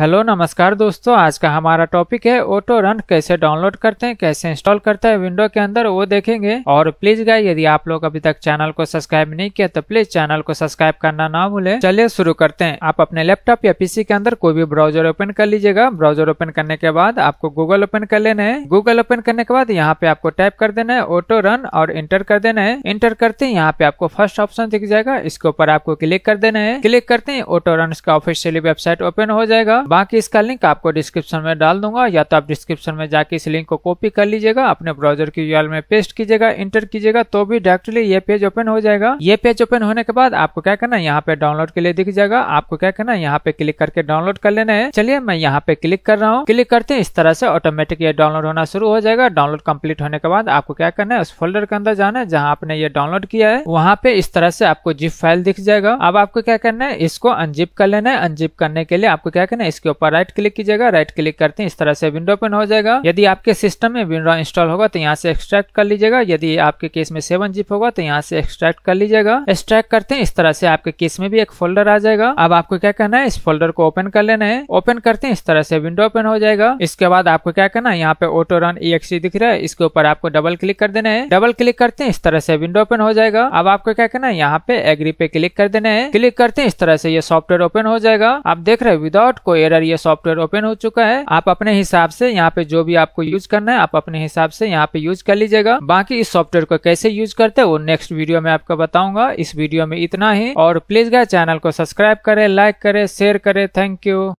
hello नमस्कार दोस्तों आज का हमारा टॉपिक है ऑटो रन कैसे डाउनलोड करते हैं कैसे इंस्टॉल करते हैं विंडो के अंदर वो देखेंगे और प्लीज गाय यदि आप लोग अभी तक चैनल को सब्सक्राइब नहीं किया तो प्लीज चैनल को सब्सक्राइब करना ना भूले चलिए शुरू करते हैं आप अपने लैपटॉप या पीसी के अंदर कोई भी ब्राउजर ओपन कर लीजिएगा ब्राउजर ओपन करने के बाद आपको गूगल ओपन कर लेना है गूगल ओपन करने के बाद यहाँ पे आपको टाइप कर देना है ऑटो रन और इंटर कर देना है इंटर करते ही यहाँ पे आपको फर्स्ट ऑप्शन दिख जाएगा इसके ऊपर आपको क्लिक कर देना है क्लिक करते ही ऑटो रन का ऑफिशियली वेबसाइट ओपन हो जाएगा बाकी इसका लिंक आपको डिस्क्रिप्शन में डाल दूंगा या तो आप डिस्क्रिप्शन में जाके इस लिंक को कॉपी कर लीजिएगा अपने ब्राउजर की यूआरएल में पेस्ट कीजिएगा इंटर कीजिएगा तो भी डायरेक्टली ये पेज ओपन हो जाएगा ये पेज ओपन होने के बाद आपको क्या करना है यहाँ पे डाउनलोड के लिए दिख जाएगा आपको क्या करना है यहाँ पे क्लिक करके डाउनलोड कर लेना है चलिए मैं यहाँ पे क्लिक कर रहा हूँ क्लिक करते हैं इस तरह से ऑटोमेटिक ये डाउनलोड होना शुरू हो जाएगा डाउनलोड कम्प्लीट होने के बाद आपको क्या करना है उस फोल्डर के अंदर जाना है जहाँ आपने ये डाउनलोड किया है वहाँ पे इस तरह से आपको जिप फाइल दिख जाएगा अब आपको क्या करना है इसको अनजिप कर लेना है अनजिप करने के लिए आपको क्या करना है इसके ऊपर राइट क्लिक कीजिएगा राइट क्लिक करते हैं इस तरह से विंडो ओपन हो जाएगा यदि आपके सिस्टम में विंडो इंस्टॉल होगा तो यहाँ से एक्सट्रैक्ट कर लीजिएगा यदि आपके केस में सेवन जीप होगा तो यहाँ से एक्सट्रैक्ट कर लीजिएगा एक्सट्रैक्ट करते हैं इस तरह से आपके केस में भी एक फोल्डर आ जाएगा अब आपको क्या करना है इस फोल्डर को ओपन कर लेना है ओपन करते हैं इस तरह से विंडो ओपन हो जाएगा इसके बाद आपको क्या करना है यहाँ पे ऑटो रन ई दिख रहा है इसके ऊपर आपको डबल क्लिक कर देना है डबल क्लिक करते हैं इस तरह से विंडो ओपन हो जाएगा अब आपको क्या करना है यहाँ पे एग्री पे क्लिक कर देना है क्लिक करते हैं इस तरह से ये सॉफ्टवेयर ओपन हो जाएगा आप देख रहे हैं विदाउट कोई एरर ये सॉफ्टवेयर ओपन हो चुका है आप अपने हिसाब से यहाँ पे जो भी आपको यूज करना है आप अपने हिसाब से यहाँ पे यूज कर लीजिएगा बाकी इस सॉफ्टवेयर को कैसे यूज करते हैं वो नेक्स्ट वीडियो में आपको बताऊंगा इस वीडियो में इतना ही और प्लीज गाय चैनल को सब्सक्राइब करे लाइक करे शेयर करे थैंक यू